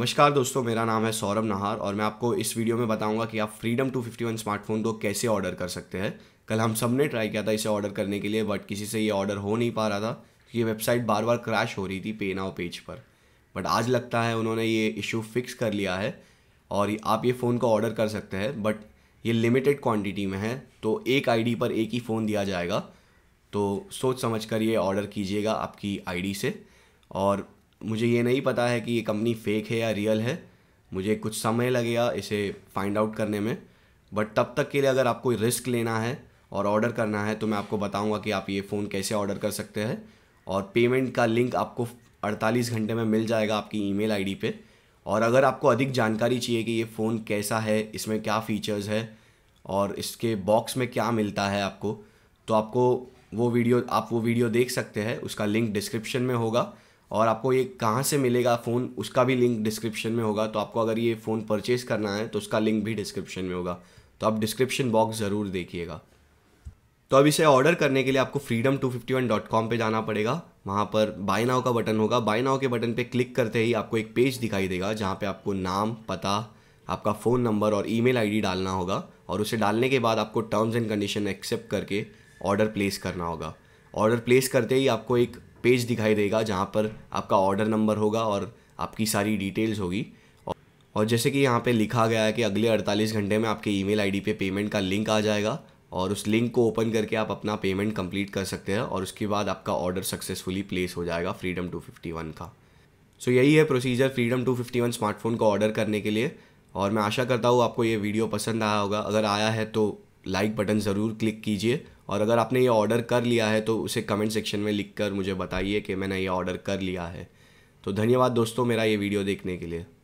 नमस्कार दोस्तों मेरा नाम है सौरभ नाहर और मैं आपको इस वीडियो में बताऊंगा कि आप फ्रीडम 251 स्मार्टफोन को कैसे ऑर्डर कर सकते हैं कल हम सब ने ट्राई किया था इसे ऑर्डर करने के लिए बट किसी से ये ऑर्डर हो नहीं पा रहा था क्योंकि ये वेबसाइट बार बार क्रैश हो रही थी पे नाउ पेज पर बट आज लगता है उन्होंने ये इशू फिक्स कर लिया है और आप ये फ़ोन को ऑर्डर कर सकते हैं बट ये लिमिटेड क्वान्टिटी में है तो एक आई पर एक ही फ़ोन दिया जाएगा तो सोच समझ कर ये ऑर्डर कीजिएगा आपकी आई से और मुझे ये नहीं पता है कि ये कंपनी फेक है या रियल है मुझे कुछ समय लगेगा इसे फाइंड आउट करने में बट तब तक के लिए अगर आपको रिस्क लेना है और ऑर्डर करना है तो मैं आपको बताऊंगा कि आप ये फ़ोन कैसे ऑर्डर कर सकते हैं और पेमेंट का लिंक आपको 48 घंटे में मिल जाएगा आपकी ईमेल आईडी पे और अगर आपको अधिक जानकारी चाहिए कि ये फ़ोन कैसा है इसमें क्या फ़ीचर्स है और इसके बॉक्स में क्या मिलता है आपको तो आपको वो वीडियो आप वो वीडियो देख सकते हैं उसका लिंक डिस्क्रिप्शन में होगा और आपको ये कहाँ से मिलेगा फ़ोन उसका भी लिंक डिस्क्रिप्शन में होगा तो आपको अगर ये फ़ोन परचेज़ करना है तो उसका लिंक भी डिस्क्रिप्शन में होगा तो आप डिस्क्रिप्शन बॉक्स ज़रूर देखिएगा तो अब इसे ऑर्डर करने के लिए आपको freedom two fifty one dot com पर जाना पड़ेगा वहाँ पर बाय नाव का बटन होगा बाय नाव के बटन पर क्लिक करते ही आपको एक पेज दिखाई देगा जहाँ पर आपको नाम पता आपका फ़ोन नंबर और ईमेल आईडी डालना होगा और उसे डालने के बाद आपको टर्म्स एंड कंडीशन एक्सेप्ट करके ऑर्डर प्लेस करना होगा ऑर्डर प्लेस करते ही आपको एक पेज दिखाई देगा जहाँ पर आपका ऑर्डर नंबर होगा और आपकी सारी डिटेल्स होगी और जैसे कि यहाँ पे लिखा गया है कि अगले 48 घंटे में आपके ईमेल आईडी पे पेमेंट का लिंक आ जाएगा और उस लिंक को ओपन करके आप अपना पेमेंट कंप्लीट कर सकते हैं और उसके बाद आपका ऑर्डर सक्सेसफुली प्लेस हो जाएगा फ्रीडम 251 का सो so, यही है प्रोसीजर फ्रीडम 251 स्मार्टफोन को ऑर्डर करने के लिए और मैं आशा करता हूँ आपको ये वीडियो पसंद आया होगा अगर आया है तो लाइक बटन ज़रूर क्लिक कीजिए और अगर आपने ये ऑर्डर कर लिया है तो उसे कमेंट सेक्शन में लिख कर मुझे बताइए कि मैंने ये ऑर्डर कर लिया है तो धन्यवाद दोस्तों मेरा ये वीडियो देखने के लिए